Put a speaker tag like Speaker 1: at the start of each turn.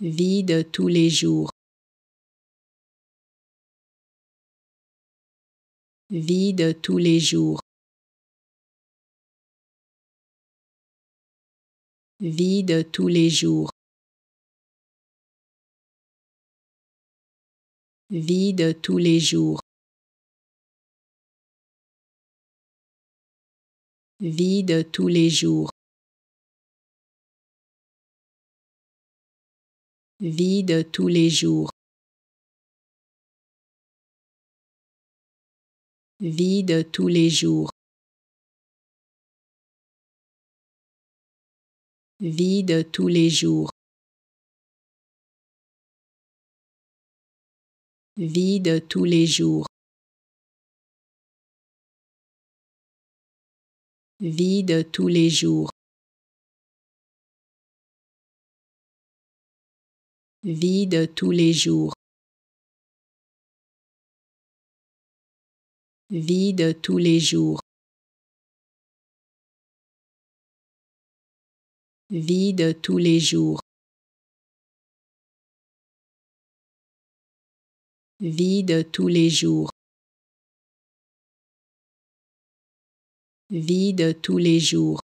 Speaker 1: Vide tous les jours. Vide tous les jours. Vide tous les jours. Vide tous les jours. Vide tous les jours. Vide tous les jours. Vide tous les jours. Vide tous les jours. Vide tous les jours. Vide tous les jours. vide tous les jours. vide tous les jours. vide tous les jours. vide tous les jours. vide tous les jours.